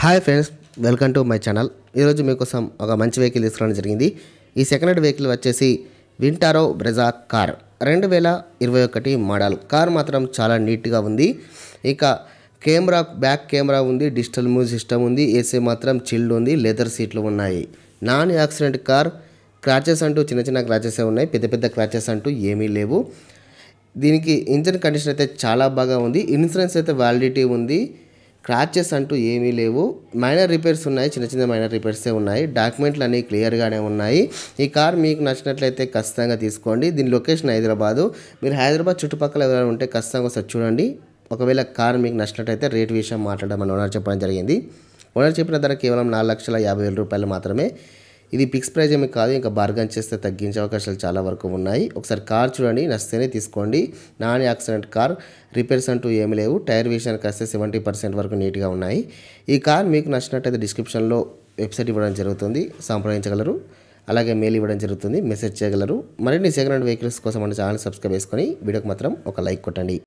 hi friends welcome to my channel ఈరోజు మీకోసం ఒక మంచి వెహికల్ తీసుకోవడం జరిగింది ఈ సెకండ్ హ్యాండ్ వెహికల్ వచ్చేసి వింటారో బ్రెజా కార్ రెండు వేల ఇరవై ఒకటి మోడల్ కార్ మాత్రం చాలా నీట్గా ఉంది ఇక కెమెరా బ్యాక్ కెమెరా ఉంది డిజిటల్ మ్యూజిక్ సిస్టమ్ ఉంది ఏసీ మాత్రం చిల్డ్ ఉంది లెదర్ సీట్లు ఉన్నాయి నాన్ యాక్సిడెంట్ కార్ క్రాచెస్ అంటూ చిన్న చిన్న క్రాచెసే ఉన్నాయి పెద్ద పెద్ద క్రాచెస్ అంటూ ఏమీ లేవు దీనికి ఇంజన్ కండిషన్ అయితే చాలా బాగా ఉంది ఇన్సూరెన్స్ అయితే వ్యాలిడిటీ ఉంది క్రాచెస్ అంటూ ఏమీ లేవు మైనర్ రిపేర్స్ ఉన్నాయి చిన్న చిన్న మైనర్ రిపేర్సే ఉన్నాయి డాక్యుమెంట్లు అన్నీ క్లియర్గానే ఉన్నాయి ఈ కార్ మీకు నచ్చినట్లయితే ఖచ్చితంగా తీసుకోండి దీని లొకేషన్ హైదరాబాదు మీరు హైదరాబాద్ చుట్టుపక్కల ఎవరైనా ఉంటే ఖచ్చితంగా ఒకసారి చూడండి ఒకవేళ కార్ మీకు నచ్చినట్లయితే రేట్ విషయం మాట్లాడమని ఓనర్ చెప్పడం జరిగింది ఓనర్ చెప్పిన ధర కేవలం నాలుగు లక్షల యాభై వేల రూపాయలు మాత్రమే ఇది ఫిక్స్ ప్రైజ్ ఏమి కాదు ఇంకా బార్గన్ చేస్తే తగ్గించే అవకాశాలు చాలా వరకు ఉన్నాయి ఒకసారి కార్ చూడండి నచ్చితేనే తీసుకోండి నాన్ యాక్సిడెంట్ కార్ రిపేర్స్ అంటూ ఏమి లేవు టైర్ విషయానికి వస్తే సెవెంటీ పర్సెంట్ వరకు నీట్గా ఉన్నాయి ఈ కార్ మీకు నచ్చినట్టయితే డిస్క్రిప్షన్లో వెబ్సైట్ ఇవ్వడం జరుగుతుంది సంప్రదించగలరు అలాగే మెయిల్ ఇవ్వడం జరుగుతుంది మెసేజ్ చేయగలరు మరిన్ని సెకండ్ హ్యాండ్ వెహికల్స్ కోసం మన ఛానల్ సబ్స్క్రైబ్ చేసుకొని వీడియోకి మాత్రం ఒక లైక్ కొట్టండి